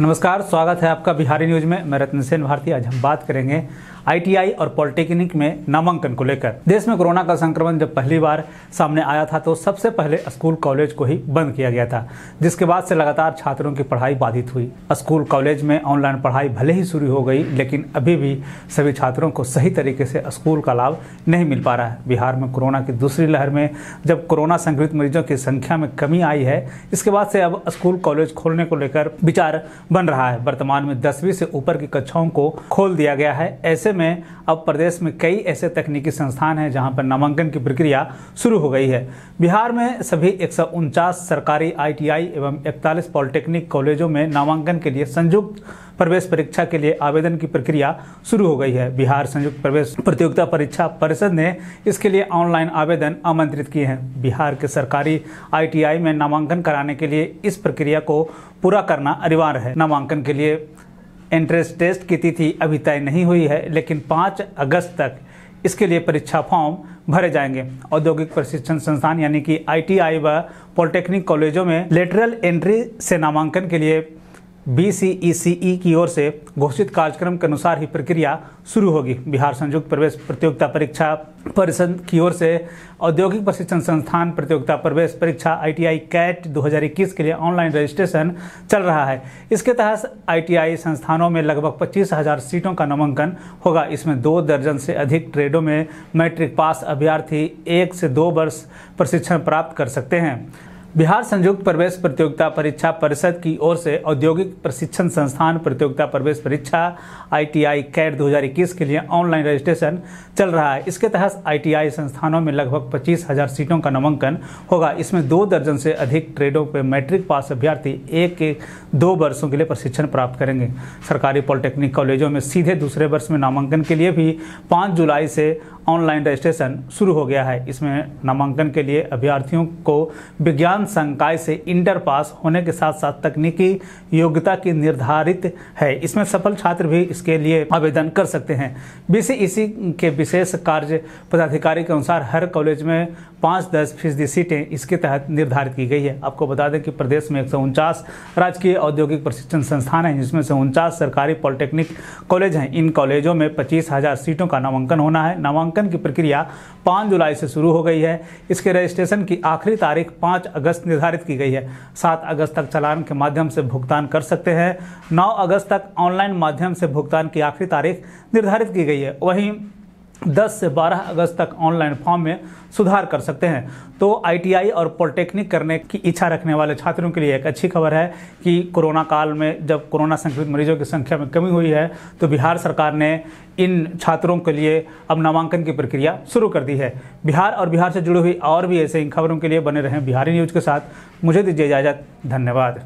नमस्कार स्वागत है आपका बिहारी न्यूज में मैं रत्न सेन भारती आज हम बात करेंगे आईटीआई और पॉलिटेक्निक में नामांकन को लेकर देश में कोरोना का संक्रमण जब पहली बार सामने आया था तो सबसे पहले स्कूल कॉलेज को ही बंद किया गया था जिसके बाद से लगातार छात्रों की पढ़ाई बाधित हुई स्कूल कॉलेज में ऑनलाइन पढ़ाई भले ही शुरू हो गई लेकिन अभी भी सभी छात्रों को सही तरीके से स्कूल का लाभ नहीं मिल पा रहा है बिहार में कोरोना की दूसरी लहर में जब कोरोना संक्रमित मरीजों की संख्या में कमी आई है इसके बाद से अब स्कूल कॉलेज खोलने को लेकर विचार बन रहा है वर्तमान में दसवीं से ऊपर की कक्षाओं को खोल दिया गया है ऐसे में अब प्रदेश में कई ऐसे तकनीकी संस्थान हैं जहां पर नामांकन की प्रक्रिया शुरू हो गई है बिहार में सभी एक सरकारी आईटीआई एवं इकतालीस पॉलिटेक्निक कॉलेजों में नामांकन के लिए संयुक्त प्रवेश परीक्षा के लिए आवेदन की प्रक्रिया शुरू हो गई है बिहार संयुक्त प्रवेश प्रतियोगिता परीक्षा परिषद ने इसके लिए ऑनलाइन आवेदन आमंत्रित किए हैं बिहार के सरकारी आईटीआई में नामांकन कराने के लिए इस प्रक्रिया को पूरा करना अनिवार्य है नामांकन के लिए एंट्रेंस टेस्ट की तिथि अभी तय नहीं हुई है लेकिन 5 अगस्त तक इसके लिए परीक्षा फॉर्म भरे जाएंगे औद्योगिक प्रशिक्षण संस्थान यानी कि आईटीआई व पॉलिटेक्निक कॉलेजों में लेटरल एंट्री से नामांकन के लिए बी की ओर से घोषित कार्यक्रम के अनुसार ही प्रक्रिया शुरू होगी बिहार संयुक्त प्रवेश प्रतियोगिता परीक्षा परिषद की ओर से औद्योगिक प्रशिक्षण संस्थान प्रतियोगिता प्रवेश परीक्षा आईटीआई कैट 2021 के लिए ऑनलाइन रजिस्ट्रेशन चल रहा है इसके तहत आईटीआई संस्थानों में लगभग पच्चीस हजार सीटों का नामांकन होगा इसमें दो दर्जन से अधिक ट्रेडों में मैट्रिक पास अभ्यर्थी एक से दो वर्ष प्रशिक्षण प्राप्त कर सकते हैं बिहार संयुक्त प्रवेश प्रतियोगिता परीक्षा परिषद की ओर से औद्योगिक प्रशिक्षण संस्थान प्रतियोगिता प्रवेश परीक्षा आईटीआई कैट 2021 के लिए ऑनलाइन रजिस्ट्रेशन चल रहा है इसके तहत आईटीआई संस्थानों में लगभग पच्चीस हजार सीटों का नामांकन होगा इसमें दो दर्जन से अधिक ट्रेडों पर मैट्रिक पास अभ्यर्थी एक के दो वर्षों के लिए प्रशिक्षण प्राप्त करेंगे सरकारी पॉलिटेक्निक कॉलेजों में सीधे दूसरे वर्ष में नामांकन के लिए भी पाँच जुलाई से ऑनलाइन रजिस्ट्रेशन शुरू हो गया है इसमें नामांकन के लिए अभ्यर्थियों को विज्ञान संकाय से इंटर पास होने के साथ साथ तकनीकी योग्यता की निर्धारित है इसमें सफल छात्र भी इसके लिए आवेदन कर सकते हैं बीसीईसी के विशेष कार्य पदाधिकारी के अनुसार हर कॉलेज में पाँच दस फीसदी सीटें इसके तहत निर्धारित की गई है आपको बता दें कि प्रदेश में एक राजकीय औद्योगिक प्रशिक्षण संस्थान हैं जिसमें से उनचास सरकारी पॉलिटेक्निक कॉलेज हैं इन कॉलेजों में पच्चीस सीटों का नामांकन होना है नामांकन नामांकन की प्रक्रिया 5 जुलाई से शुरू हो गई है इसके रजिस्ट्रेशन की आखिरी तारीख 5 अगस्त निर्धारित की गई है 7 अगस्त तक चालान के माध्यम से भुगतान कर सकते हैं 9 अगस्त तक ऑनलाइन माध्यम से भुगतान की आखिरी तारीख निर्धारित की गई है वहीं 10 से 12 अगस्त तक ऑनलाइन फॉर्म में सुधार कर सकते हैं तो आईटीआई और पॉलिटेक्निक करने की इच्छा रखने वाले छात्रों के लिए एक अच्छी खबर है कि कोरोना काल में जब कोरोना संक्रमित मरीजों की संख्या में कमी हुई है तो बिहार सरकार ने इन छात्रों के लिए अब नामांकन की प्रक्रिया शुरू कर दी है बिहार और बिहार से जुड़ी हुई और भी ऐसे इन खबरों के लिए बने रहें बिहारी न्यूज़ के साथ मुझे दीजिए इजाज़त धन्यवाद